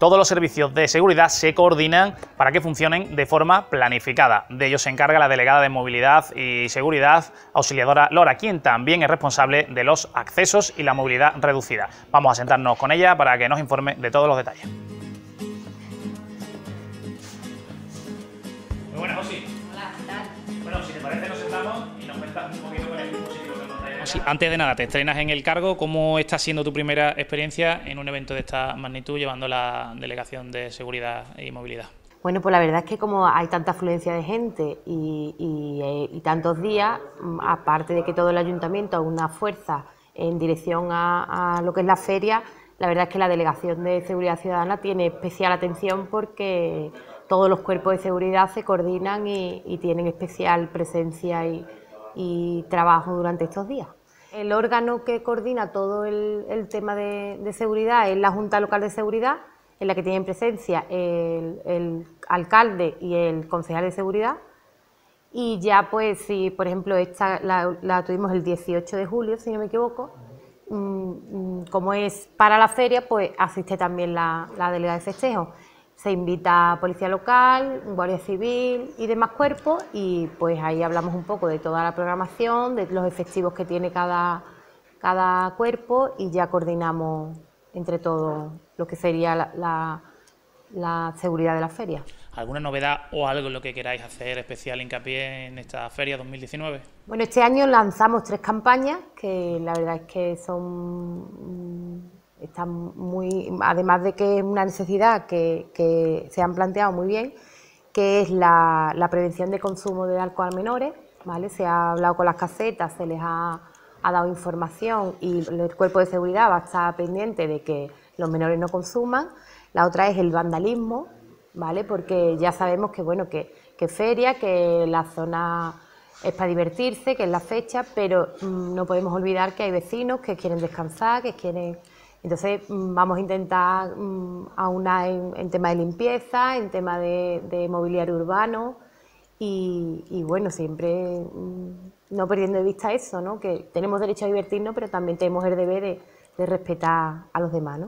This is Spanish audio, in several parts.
todos los servicios de seguridad se coordinan para que funcionen de forma planificada. De ello se encarga la delegada de Movilidad y Seguridad, auxiliadora Lora, quien también es responsable de los accesos y la movilidad reducida. Vamos a sentarnos con ella para que nos informe de todos los detalles. Muy buenas, Hola, ¿qué tal? Bueno, si te parece, nos sentamos y nos cuentas un poquito con el dispositivo antes de nada, te estrenas en el cargo. ¿Cómo está siendo tu primera experiencia en un evento de esta magnitud llevando la Delegación de Seguridad y Movilidad? Bueno, pues la verdad es que como hay tanta afluencia de gente y, eh, tantos días, mm, aparte de que todo el ayuntamiento ha una fuerza en dirección a, lo que es la feria, la verdad es que la Delegación de Seguridad Ciudadana tiene especial atención porque todos los cuerpos de seguridad se coordinan y tienen especial presencia y trabajo durante estos días. El órgano que coordina todo el, tema de, seguridad es la Junta Local de Seguridad, en la que tienen presencia el, alcalde y el concejal de seguridad. Y ya, pues, si por ejemplo esta la, tuvimos el 18 de julio, si no me equivoco, mm, mm, como es para la feria, pues asiste también la, la delegada de festejo se invita a policía local, guardia civil y demás cuerpos y pues ahí hablamos un poco de toda la programación, de los efectivos que tiene cada, cada cuerpo y ya coordinamos entre todos lo que sería la, la, la, seguridad de la feria. ¿Alguna novedad o algo en lo que queráis hacer especial hincapié en esta feria 2019? Bueno, este año lanzamos tres campañas que la verdad es que son Está muy, además de que es una necesidad que, se han planteado muy bien, que es la, prevención de consumo de alcohol a menores, ¿vale? Se ha hablado con las casetas, se les ha, dado información y el cuerpo de seguridad va a estar pendiente de que los menores no consuman. La otra es el vandalismo, ¿vale? Porque ya sabemos que, bueno, que, que feria, que la zona es para divertirse, que es la fecha, pero mm, no podemos olvidar que hay vecinos que quieren descansar, que quieren entonces mm, vamos a intentar mm, aunar en, tema de limpieza, en tema de, mobiliario urbano y, bueno, siempre mm, no perdiendo de vista eso, ¿no? que tenemos derecho a divertirnos, pero también tenemos el deber de, respetar a los demás.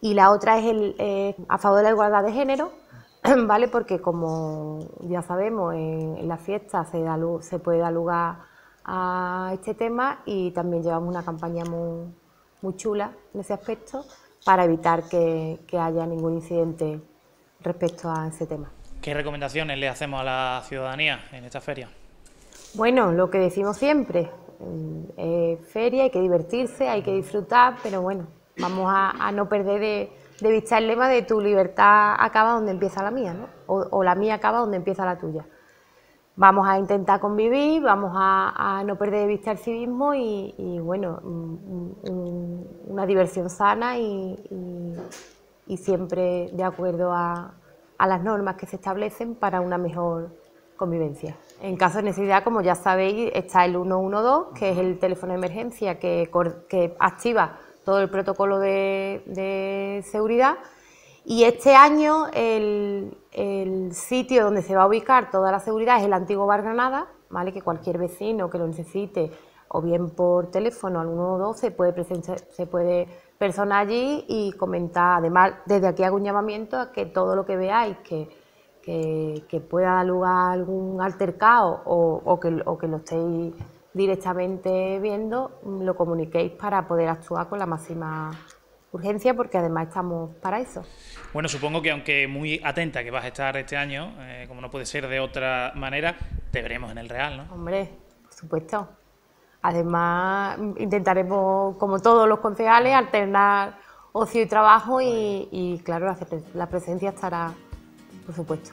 Y la otra es el, a favor de la igualdad de género, ¿vale? porque como ya sabemos, en, las fiestas se, se puede dar lugar a este tema y también llevamos una campaña muy muy chula en ese aspecto para evitar que, haya ningún incidente respecto a ese tema. ¿Qué recomendaciones le hacemos a la ciudadanía en esta feria? Bueno, lo que decimos siempre, eh, feria, hay que divertirse, hay que disfrutar, pero bueno, vamos a, no perder de, vista el lema de tu libertad acaba donde empieza la mía, ¿no? o la mía acaba donde empieza la tuya vamos a intentar convivir, vamos a, no perder de vista el civismo y, bueno, una diversión sana y, siempre de acuerdo a, las normas que se establecen para una mejor convivencia. En caso de necesidad, como ya sabéis, está el 112, que es el teléfono de emergencia que, activa todo el protocolo de seguridad y este año el, el, sitio donde se va a ubicar toda la seguridad es el antiguo Bar Granada, ¿vale? que cualquier vecino que lo necesite, o bien por teléfono al 112, puede presentar se puede personar allí y comentar. Además, desde aquí hago un llamamiento a que todo lo que veáis que, que, que pueda dar lugar a algún altercado o, o, que, o que lo estéis directamente viendo, lo comuniquéis para poder actuar con la máxima urgencia porque además estamos para eso. Bueno, supongo que aunque muy atenta que vas a estar este año, eh, como no puede ser de otra manera, te veremos en el Real, ¿no? Hombre, por supuesto. Además, intentaremos, como todos los concejales, alternar ocio y trabajo y claro, la presencia estará, por supuesto.